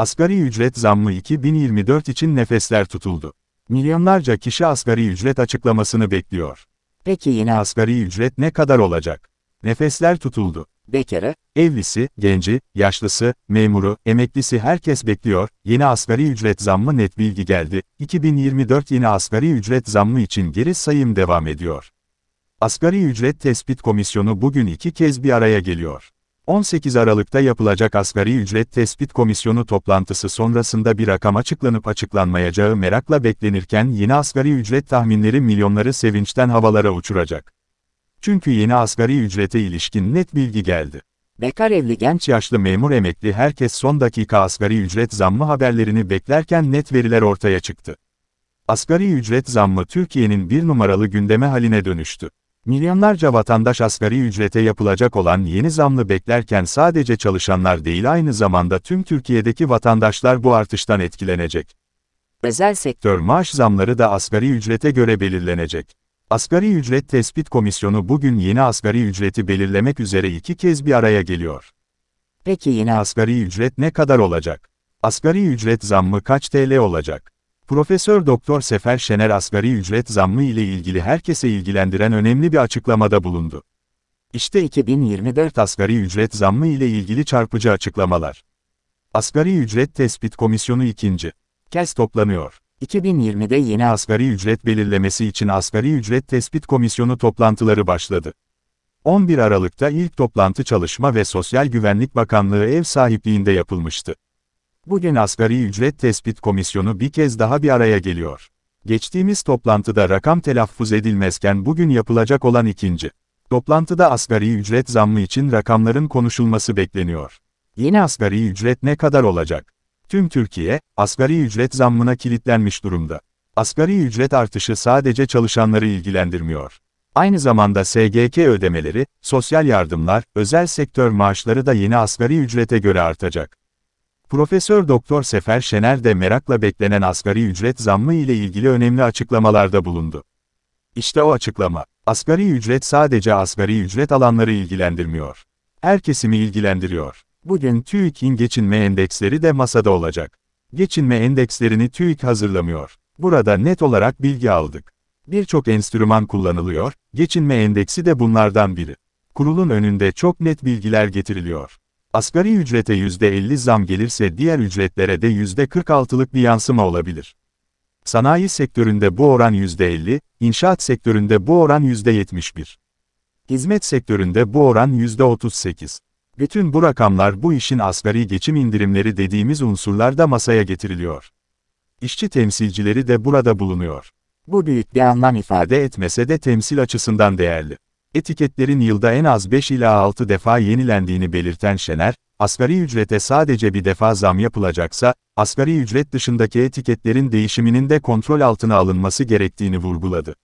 Asgari ücret zammı 2024 için nefesler tutuldu. Milyonlarca kişi asgari ücret açıklamasını bekliyor. Peki yine asgari ücret ne kadar olacak? Nefesler tutuldu. Bekere, evlisi, genci, yaşlısı, memuru, emeklisi herkes bekliyor. Yeni asgari ücret zammı net bilgi geldi. 2024 yeni asgari ücret zammı için geri sayım devam ediyor. Asgari Ücret Tespit Komisyonu bugün iki kez bir araya geliyor. 18 Aralık'ta yapılacak asgari ücret tespit komisyonu toplantısı sonrasında bir rakam açıklanıp açıklanmayacağı merakla beklenirken yeni asgari ücret tahminleri milyonları sevinçten havalara uçuracak. Çünkü yeni asgari ücrete ilişkin net bilgi geldi. Bekar evli genç yaşlı memur emekli herkes son dakika asgari ücret zammı haberlerini beklerken net veriler ortaya çıktı. Asgari ücret zammı Türkiye'nin bir numaralı gündeme haline dönüştü. Milyonlarca vatandaş asgari ücrete yapılacak olan yeni zamlı beklerken sadece çalışanlar değil aynı zamanda tüm Türkiye'deki vatandaşlar bu artıştan etkilenecek. Özel sektör maaş zamları da asgari ücrete göre belirlenecek. Asgari ücret tespit komisyonu bugün yeni asgari ücreti belirlemek üzere iki kez bir araya geliyor. Peki yine asgari ücret ne kadar olacak? Asgari ücret zammı kaç TL olacak? Profesör Doktor Sefer Şener asgari ücret zammı ile ilgili herkese ilgilendiren önemli bir açıklamada bulundu. İşte 2024 asgari ücret zammı ile ilgili çarpıcı açıklamalar. Asgari Ücret Tespit Komisyonu 2. kez toplanıyor. 2020'de yeni asgari ücret belirlemesi için Asgari Ücret Tespit Komisyonu toplantıları başladı. 11 Aralık'ta ilk toplantı Çalışma ve Sosyal Güvenlik Bakanlığı ev sahipliğinde yapılmıştı. Bugün Asgari Ücret Tespit Komisyonu bir kez daha bir araya geliyor. Geçtiğimiz toplantıda rakam telaffuz edilmezken bugün yapılacak olan ikinci. Toplantıda asgari ücret zammı için rakamların konuşulması bekleniyor. Yeni asgari ücret ne kadar olacak? Tüm Türkiye, asgari ücret zammına kilitlenmiş durumda. Asgari ücret artışı sadece çalışanları ilgilendirmiyor. Aynı zamanda SGK ödemeleri, sosyal yardımlar, özel sektör maaşları da yeni asgari ücrete göre artacak. Profesör Doktor Sefer Şener de merakla beklenen asgari ücret zammı ile ilgili önemli açıklamalarda bulundu. İşte o açıklama. Asgari ücret sadece asgari ücret alanları ilgilendirmiyor. Her kesimi ilgilendiriyor. Bugün TÜİK'in geçinme endeksleri de masada olacak. Geçinme endekslerini TÜİK hazırlamıyor. Burada net olarak bilgi aldık. Birçok enstrüman kullanılıyor, geçinme endeksi de bunlardan biri. Kurulun önünde çok net bilgiler getiriliyor. Asgari ücrete %50 zam gelirse diğer ücretlere de %46'lık bir yansıma olabilir. Sanayi sektöründe bu oran %50, inşaat sektöründe bu oran %71. Hizmet sektöründe bu oran %38. Bütün bu rakamlar bu işin asgari geçim indirimleri dediğimiz unsurlarda masaya getiriliyor. İşçi temsilcileri de burada bulunuyor. Bu büyük bir anlam ifade etmese de temsil açısından değerli. Etiketlerin yılda en az 5 ila 6 defa yenilendiğini belirten Şener, asgari ücrete sadece bir defa zam yapılacaksa, asgari ücret dışındaki etiketlerin değişiminin de kontrol altına alınması gerektiğini vurguladı.